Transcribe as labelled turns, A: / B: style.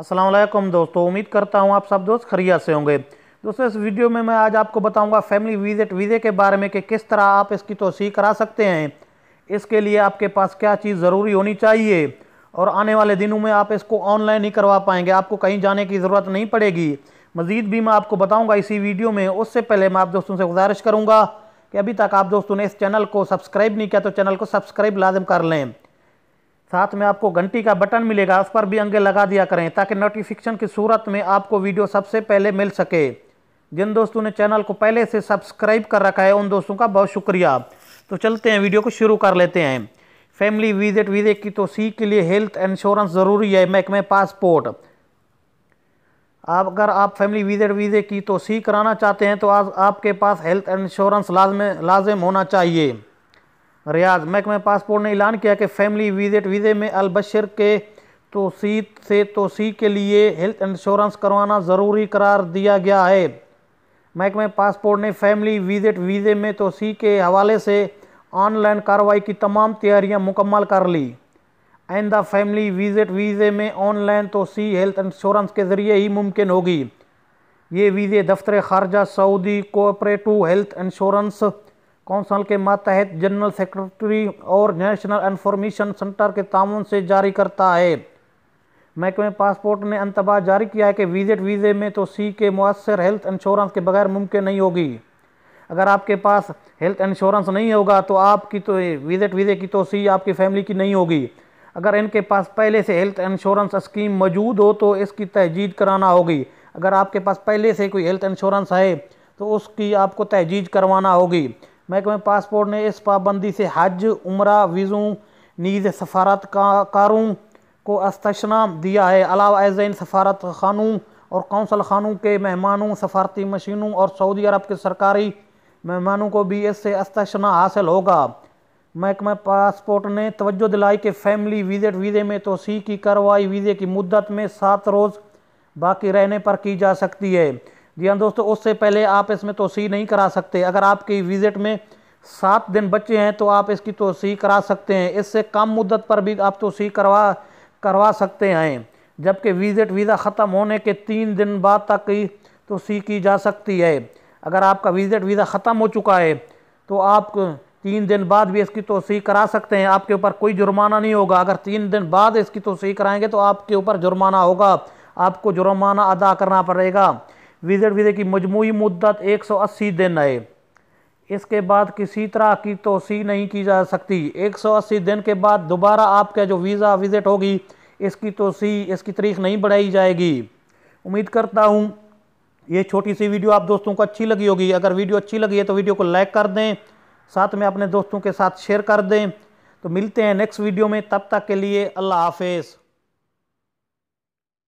A: السلام علیکم دوستو امید کرتا ہوں آپ سب دوست خریہ سے ہوں گے دوستو اس ویڈیو میں میں آج آپ کو بتاؤں گا فیملی ویزٹ ویزے کے بارے میں کہ کس طرح آپ اس کی توسیع کرا سکتے ہیں اس کے لیے آپ کے پاس کیا چیز ضروری ہونی چاہیے اور آنے والے دنوں میں آپ اس کو آن لائن ہی کروا پائیں گے آپ کو کہیں جانے کی ضرورت نہیں پڑے گی مزید بھی میں آپ کو بتاؤں گا اسی ویڈیو میں اس سے پہلے میں آپ دوستوں سے گزارش کروں گا کہ ابھی تک آپ دوستوں نے اس چینل کو سبسکرائب نہیں کیا تو چینل کو سبسکرائب لازم کر لیں ساتھ میں آپ کو گھنٹی کا بٹن ملے گا اس پر بھی انگے لگا دیا کریں تاکہ نوٹیفیکیشن کی صورت میں آپ کو ویڈیو سب سے پہلے مل سکے جن دوستوں نے چینل کو پہلے سے سبسکرائب کر رکھا ہے ان دوستوں کا بہت شکریہ تو چلتے ہیں ویڈیو کو شروع کر لیتے ہیں فیملی ویزٹ ویزے کی تو سی کے لیے ہیلتھ انشورنس ضروری ہے محکمہ پاسپورٹ اگر آپ فیملی ویزٹ ویزے کی تو سی کرانا چاہتے ہیں تو آج آپ کے پاس ہیلتھ انشورنس لازم لازم ہونا چاہیے ریاض محکمہ پاسپورٹ نے اعلان کیا کہ فیملی ویزٹ ویزے میں البشر کے توسیع سے توسیع کے لیے ہیلتھ انشورنس کروانا ضروری قرار دیا گیا ہے محکمہ پاسپورٹ نے فیملی ویزٹ ویزے میں توسیع کے حوالے سے آن لائن کارروائی کی تمام تیاریاں مکمل کر لی آئندہ فیملی ویزٹ ویزے میں آن لائن تو ہیلتھ انشورنس کے ذریعے ہی ممکن ہوگی یہ ویزے دفتر خارجہ Saudi cooperative health insurance council کے ماتحت جنرل سیکرٹری اور نیشنل انفارمیشن سنٹر کے تعاون سے جاری کرتا ہے محکمہ پاسپورٹ نے انتباہ جاری کیا ہے کہ ویزٹ ویزے میں تو سی کے مؤثر ہیلتھ انشورنس کے بغیر ممکن نہیں ہوگی اگر آپ کے پاس ہیلتھ انشورنس نہیں ہوگا تو آپ کی تو ویزٹ ویزے کی تو سی آپ کی فیملی کی نہیں ہوگی اگر ان کے پاس پہلے سے ہیلتھ انشورنس اسکیم موجود ہو تو اس کی تحجید کرانا ہوگی اگر آپ کے پاس پہلے سے کوئی ہیلتھ انشورنس ہے تو اس کی آپ کو تحجید کروانا ہوگی محکمہ پاسپورٹ نے اس پابندی سے حج عمرہ ویزوں نیز سفارت کاروں کو استثنا دیا ہے علاوہ ایزین سفارت خانوں اور کونسل خانوں کے مہمانوں سفارتی مشینوں اور سعودی عرب کے سرکاری مہمانوں کو بھی اس سے استشنا حاصل ہوگا محکمہ پاسپورٹ نے توجہ دلائی کہ فیملی ویزٹ ویزے میں توسیع کی کروائی ویزے کی مدت میں سات روز باقی رہنے پر کی جا سکتی ہے جی ہاں دوستو اس سے پہلے آپ اس میں توسیع نہیں کرا سکتے اگر آپ کی وزٹ میں سات دن بچے ہیں تو آپ اس کی توسیع کرا سکتے ہیں اس سے کم مدت پر بھی آپ توسیع کروا کروا سکتے ہیں جبکہ ویزٹ ویزا ختم ہونے کے تین دن بعد تک کی توسیع کی جا سکتی ہے اگر آپ کا ویزٹ ویزا ختم ہو چکا ہے تو آپ تین دن بعد بھی اس کی توسیع کرا سکتے ہیں آپ کے اوپر کوئی جرمانہ نہیں ہوگا اگر تین دن بعد اس کی توسیع کرائیں گے تو آپ کے اوپر جرمانہ ہوگا آپ کو جرمانہ ادا کرنا پڑے گا ویزٹ ویزے کی مجموعی مدت ایک سو اسی دن ہے اس کے بعد کسی طرح کی توسیع نہیں کی جا سکتی ایک سو اسی دن کے بعد دوبارہ آپ کا جو ویزا وزٹ ہوگی اس کی توسیع اس کی تاریخ نہیں بڑھائی جائے گی امید کرتا ہوں یہ چھوٹی سی ویڈیو آپ دوستوں کو اچھی لگی ہوگی اگر ویڈیو اچھی لگی ہے تو ویڈیو کو لائک کر دیں ساتھ میں اپنے دوستوں کے ساتھ شیئر کر دیں تو ملتے ہیں نیکسٹ ویڈیو میں تب تک کے لیے اللہ حافظ